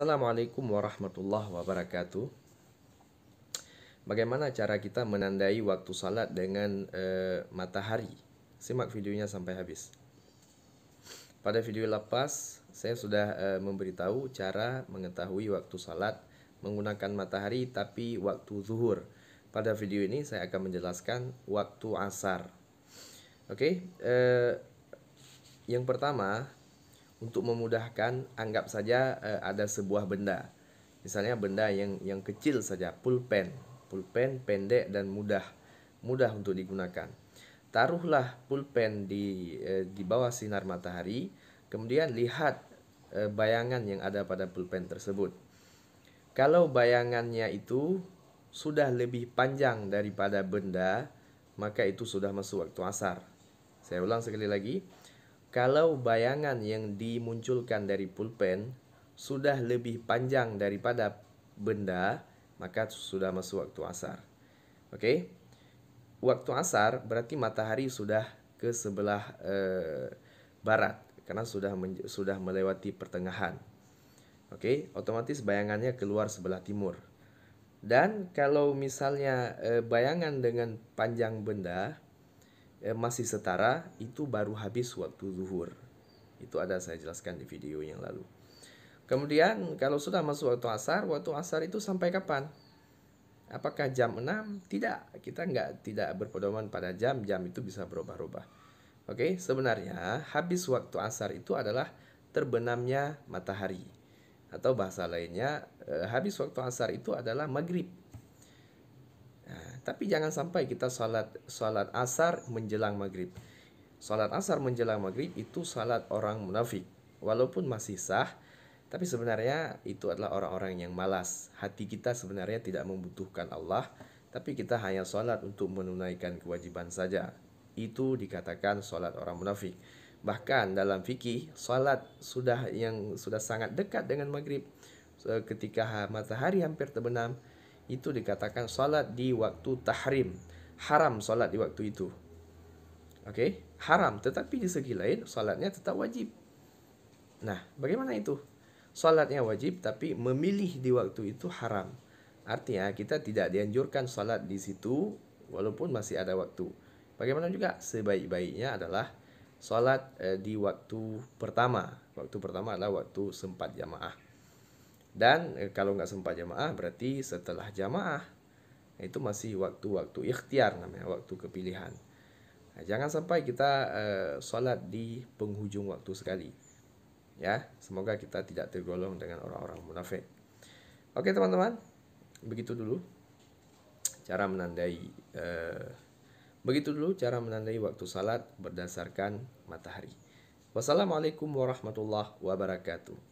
Assalamualaikum warahmatullahi wabarakatuh. Bagaimana cara kita menandai waktu salat dengan e, matahari? Simak videonya sampai habis. Pada video lepas, saya sudah e, memberitahu cara mengetahui waktu salat menggunakan matahari tapi waktu zuhur. Pada video ini saya akan menjelaskan waktu asar. Oke, okay? Eh, yang pertama untuk memudahkan anggap saja uh, ada sebuah benda misalnya benda yang yang kecil saja pulpen pulpen pendek dan mudah mudah untuk digunakan taruhlah pulpen di uh, di bawah sinar matahari kemudian lihat uh, bayangan yang ada pada pulpen tersebut kalau bayangannya itu sudah lebih panjang daripada benda maka itu sudah masuk waktu asar saya ulang sekali lagi kalau bayangan yang dimunculkan dari pulpen sudah lebih panjang daripada benda, maka sudah masuk waktu asar. Oke. Waktu asar berarti matahari sudah ke sebelah eh, barat karena sudah sudah melewati pertengahan. Oke, otomatis bayangannya keluar sebelah timur. Dan kalau misalnya eh, bayangan dengan panjang benda eh, masih setara itu baru habis waktu zuhur. Itu ada saya jelaskan di video yang lalu. Kemudian kalau sudah masuk waktu asar, waktu asar itu sampai kapan? Apakah jam 6? Tidak, kita nggak tidak berpedoman pada jam, jam itu bisa berubah-ubah. Oke, sebenarnya habis waktu asar itu adalah terbenamnya matahari. Atau bahasa lainnya, eh, habis waktu asar itu adalah maghrib. Tapi jangan sampai kita salat salat asar menjelang maghrib. Salat asar menjelang maghrib itu salat orang munafik. Walaupun masih sah, tapi sebenarnya itu adalah orang-orang yang malas. Hati kita sebenarnya tidak membutuhkan Allah, tapi kita hanya salat untuk menunaikan kewajiban saja. Itu dikatakan salat orang munafik. Bahkan dalam fikih, salat sudah yang sudah sangat dekat dengan maghrib ketika matahari hampir terbenam itu dikatakan salat di waktu tahrim. Haram salat di waktu itu. Okey, haram tetapi di segi lain salatnya tetap wajib. Nah, bagaimana itu? Salatnya wajib tapi memilih di waktu itu haram. Artinya kita tidak dianjurkan salat di situ walaupun masih ada waktu. Bagaimana juga sebaik-baiknya adalah salat eh, di waktu pertama. Waktu pertama adalah waktu sempat jamaah. Dan eh, kalau nggak sempat jamaah berarti setelah jamaah itu masih waktu-waktu ikhtiar namanya waktu kepilihan. Nah, jangan sampai kita eh, sholat di penghujung waktu sekali. Ya, semoga kita tidak tergolong dengan orang-orang munafik. Oke teman-teman, begitu dulu cara menandai eh, begitu dulu cara menandai waktu salat berdasarkan matahari. Wassalamualaikum warahmatullahi wabarakatuh.